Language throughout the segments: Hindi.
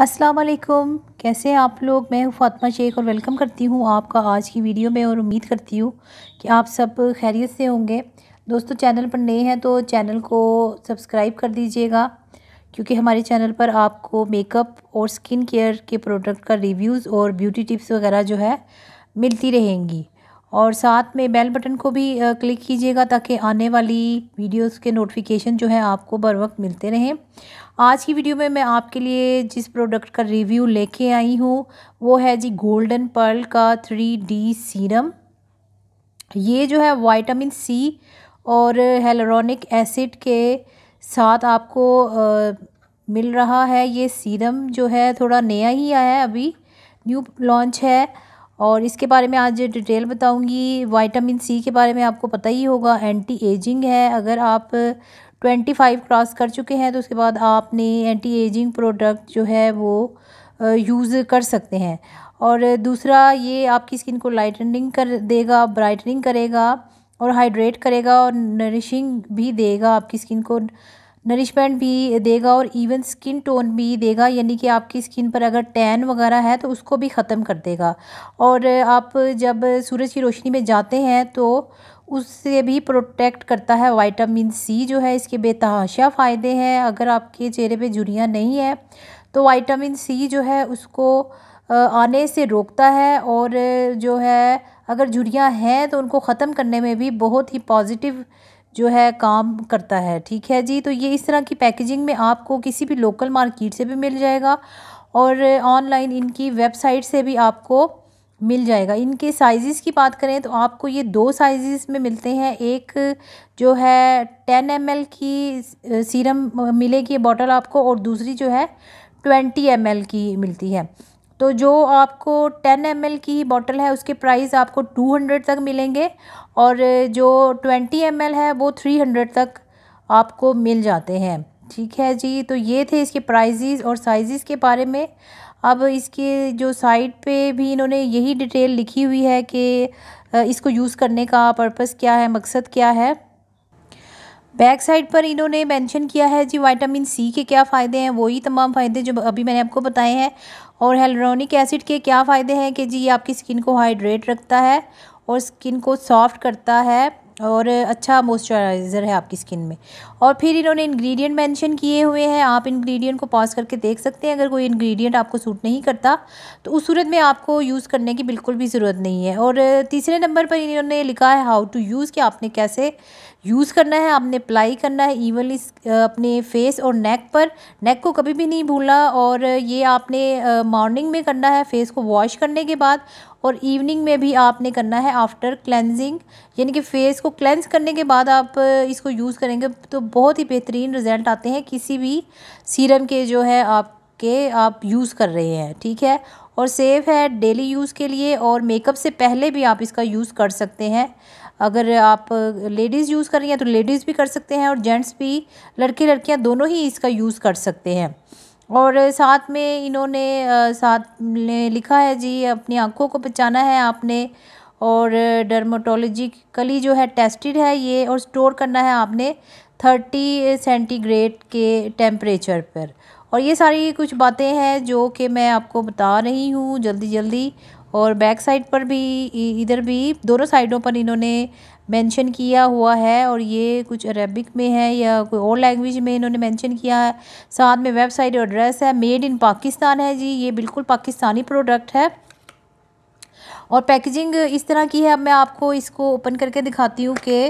अस्सलाम वालेकुम कैसे हैं आप लोग मैं फातिमा शेख और वेलकम करती हूँ आपका आज की वीडियो में और उम्मीद करती हूँ कि आप सब खैरियत से होंगे दोस्तों चैनल पर नए हैं तो चैनल को सब्सक्राइब कर दीजिएगा क्योंकि हमारे चैनल पर आपको मेकअप और स्किन केयर के प्रोडक्ट का रिव्यूज़ और ब्यूटी टिप्स वगैरह जो है मिलती रहेंगी और साथ में बेल बटन को भी क्लिक कीजिएगा ताकि आने वाली वीडियोस के नोटिफिकेशन जो है आपको बर वक्त मिलते रहें आज की वीडियो में मैं आपके लिए जिस प्रोडक्ट का रिव्यू लेके आई हूँ वो है जी गोल्डन पर्ल का थ्री डी सीरम ये जो है वाइटामिन सी और हेलोरॉनिक एसिड के साथ आपको आ, मिल रहा है ये सीरम जो है थोड़ा नया ही आया है अभी न्यू लॉन्च है और इसके बारे में आज डिटेल बताऊंगी वाइटामिन सी के बारे में आपको पता ही होगा एंटी एजिंग है अगर आप ट्वेंटी फाइव क्रॉस कर चुके हैं तो उसके बाद आपने एंटी एजिंग प्रोडक्ट जो है वो यूज़ कर सकते हैं और दूसरा ये आपकी स्किन को लाइटनिंग कर देगा ब्राइटनिंग करेगा और हाइड्रेट करेगा और नरिशिंग भी देगा आपकी स्किन को नरिशमेंट भी देगा और इवन स्किन टोन भी देगा यानी कि आपकी स्किन पर अगर टैन वगैरह है तो उसको भी ख़त्म कर देगा और आप जब सूरज की रोशनी में जाते हैं तो उससे भी प्रोटेक्ट करता है वाइटामिन सी जो है इसके बेतहाशा फ़ायदे हैं अगर आपके चेहरे पे झुरियाँ नहीं है तो वाइटामिन सी जो है उसको आने से रोकता है और जो है अगर झुरियाँ हैं तो उनको ख़त्म करने में भी बहुत ही पॉजिटिव जो है काम करता है ठीक है जी तो ये इस तरह की पैकेजिंग में आपको किसी भी लोकल मार्केट से भी मिल जाएगा और ऑनलाइन इनकी वेबसाइट से भी आपको मिल जाएगा इनके साइज़ की बात करें तो आपको ये दो साइज़ में मिलते हैं एक जो है टेन एम की सीरम मिलेगी बॉटल आपको और दूसरी जो है ट्वेंटी एम की मिलती है तो जो आपको टेन एम की बॉटल है उसके प्राइस आपको टू हंड्रेड तक मिलेंगे और जो ट्वेंटी एम है वो थ्री हंड्रेड तक आपको मिल जाते हैं ठीक है जी तो ये थे इसके प्राइजिज़ और साइज़ के बारे में अब इसके जो साइट पे भी इन्होंने यही डिटेल लिखी हुई है कि इसको यूज़ करने का पर्पस क्या है मकसद क्या है बैक साइड पर इन्होंने मेंशन किया है जी विटामिन सी के क्या फ़ायदे हैं वही तमाम फ़ायदे जो अभी मैंने आपको बताए हैं और हेलोनिक एसिड के क्या फ़ायदे हैं कि जी ये आपकी स्किन को हाइड्रेट रखता है और स्किन को सॉफ्ट करता है और अच्छा मॉइस्चराइज़र है आपकी स्किन में और फिर इन्होंने इंग्रेडिएंट मेंशन किए हुए हैं आप इंग्रेडिएंट को पॉज करके देख सकते हैं अगर कोई इंग्रेडिएंट आपको सूट नहीं करता तो उस सूरत में आपको यूज़ करने की बिल्कुल भी ज़रूरत नहीं है और तीसरे नंबर पर इन्होंने लिखा है हाउ टू यूज़ कि आपने कैसे यूज़ करना है आपने अप्लाई करना है इवन इस अपने फेस और नेक पर नेक को कभी भी नहीं भूलना और ये आपने मॉर्निंग में करना है फेस को वॉश करने के बाद और इवनिंग में भी आपने करना है आफ्टर क्लेंजिंग यानी कि फेस को क्लेंज करने के बाद आप इसको यूज़ करेंगे तो बहुत ही बेहतरीन रिजल्ट आते हैं किसी भी सीरम के जो है आपके आप यूज़ कर रहे हैं ठीक है और सेफ़ है डेली यूज़ के लिए और मेकअप से पहले भी आप इसका यूज़ कर सकते हैं अगर आप लेडीज़ यूज़ कर रही हैं तो लेडीज़ भी कर सकते हैं और जेंट्स भी लड़के लड़कियाँ दोनों ही इसका यूज़ कर सकते हैं और साथ में इन्होंने साथ ने लिखा है जी अपनी आँखों को बचाना है आपने और डर्माटोलॉजिकली जो है टेस्टेड है ये और स्टोर करना है आपने थर्टी सेंटीग्रेड के टेम्परेचर पर और ये सारी कुछ बातें हैं जो कि मैं आपको बता रही हूँ जल्दी जल्दी और बैक साइड पर भी इधर भी दोनों साइडों पर इन्होंने मेंशन किया हुआ है और ये कुछ अरेबिक में है या कोई और लैंग्वेज में इन्होंने मेंशन किया है साथ में वेबसाइट एड्रेस है मेड इन पाकिस्तान है जी ये बिल्कुल पाकिस्तानी प्रोडक्ट है और पैकेजिंग इस तरह की है अब मैं आपको इसको ओपन करके दिखाती हूँ कि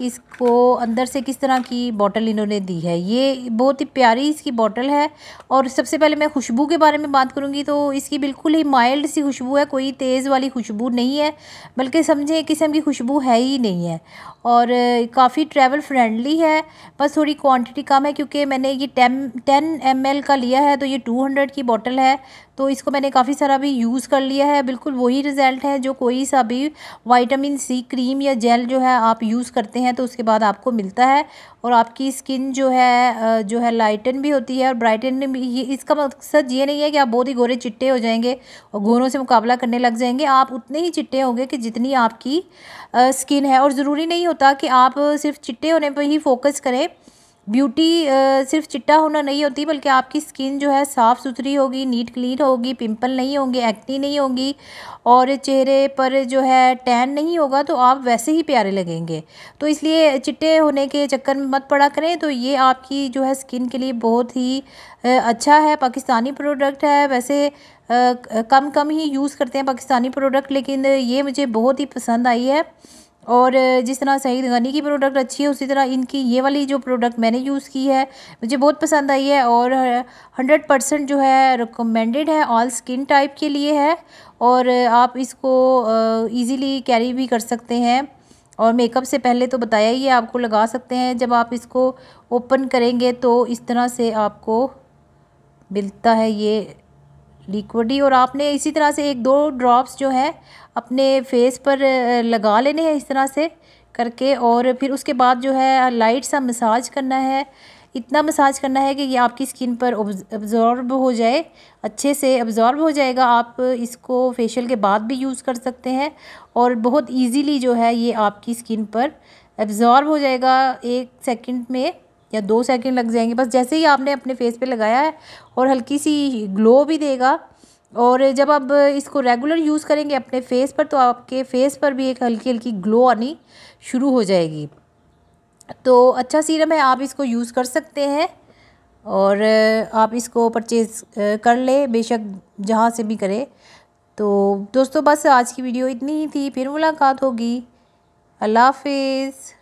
इसको अंदर से किस तरह की बॉटल इन्होंने दी है ये बहुत ही प्यारी इसकी बॉटल है और सबसे पहले मैं खुशबू के बारे में बात करूँगी तो इसकी बिल्कुल ही माइल्ड सी खुशबू है कोई तेज़ वाली खुशबू नहीं है बल्कि समझे किस्म की खुशबू है ही नहीं है और काफ़ी ट्रैवल फ्रेंडली है बस थोड़ी क्वान्टिटी कम है क्योंकि मैंने ये टेन टेन एम का लिया है तो ये टू हंड्रेड की बॉटल है तो इसको मैंने काफ़ी सारा भी यूज़ कर लिया है बिल्कुल वही रिज़ल्ट है जो कोई सा भी वाइटामिन सी क्रीम या जेल जो है आप यूज़ करते हैं हैं तो उसके बाद आपको मिलता है और आपकी स्किन जो है जो है लाइटन भी होती है और ब्राइटन भी ये इसका मकसद ये नहीं है कि आप बहुत ही गोरे चिट्टे हो जाएंगे और गोरों से मुकाबला करने लग जाएंगे आप उतने ही चिट्टे होंगे कि जितनी आपकी स्किन है और ज़रूरी नहीं होता कि आप सिर्फ चिट्टे होने पर ही फोकस करें ब्यूटी सिर्फ चिट्टा होना नहीं होती बल्कि आपकी स्किन जो है साफ़ सुथरी होगी नीट क्लीन होगी पिंपल नहीं होंगे एक्नी नहीं होगी और चेहरे पर जो है टैन नहीं होगा तो आप वैसे ही प्यारे लगेंगे तो इसलिए चिट्टे होने के चक्कर में मत पड़ा करें तो ये आपकी जो है स्किन के लिए बहुत ही अच्छा है पाकिस्तानी प्रोडक्ट है वैसे कम कम ही यूज़ करते हैं पाकिस्तानी प्रोडक्ट लेकिन ये मुझे बहुत ही पसंद आई है और जिस तरह सही गनी की प्रोडक्ट अच्छी है उसी तरह इनकी ये वाली जो प्रोडक्ट मैंने यूज़ की है मुझे बहुत पसंद आई है और हंड्रेड परसेंट जो है रिकमेंडेड है ऑल स्किन टाइप के लिए है और आप इसको इजीली कैरी भी कर सकते हैं और मेकअप से पहले तो बताया ही है आपको लगा सकते हैं जब आप इसको ओपन करेंगे तो इस तरह से आपको मिलता है ये ही और आपने इसी तरह से एक दो ड्रॉप्स जो है अपने फेस पर लगा लेने हैं इस तरह से करके और फिर उसके बाद जो है लाइट सा मसाज करना है इतना मसाज करना है कि ये आपकी स्किन पर ऑब्ज़ॉर्ब हो जाए अच्छे से ऑब्ज़ॉर्ब हो जाएगा आप इसको फेशियल के बाद भी यूज़ कर सकते हैं और बहुत इजीली जो है ये आपकी स्किन पर एब्ज़ॉर्ब हो जाएगा एक सेकंड में या दो सेकंड लग जाएंगे बस जैसे ही आपने अपने फेस पे लगाया है और हल्की सी ग्लो भी देगा और जब आप इसको रेगुलर यूज़ करेंगे अपने फेस पर तो आपके फेस पर भी एक हल्की हल्की ग्लो आनी शुरू हो जाएगी तो अच्छा सीरम है आप इसको यूज़ कर सकते हैं और आप इसको परचेज़ कर ले बेशक जहाँ से भी करें तो दोस्तों बस आज की वीडियो इतनी ही थी फिर मुलाकात होगी अल्लाह हाफिज़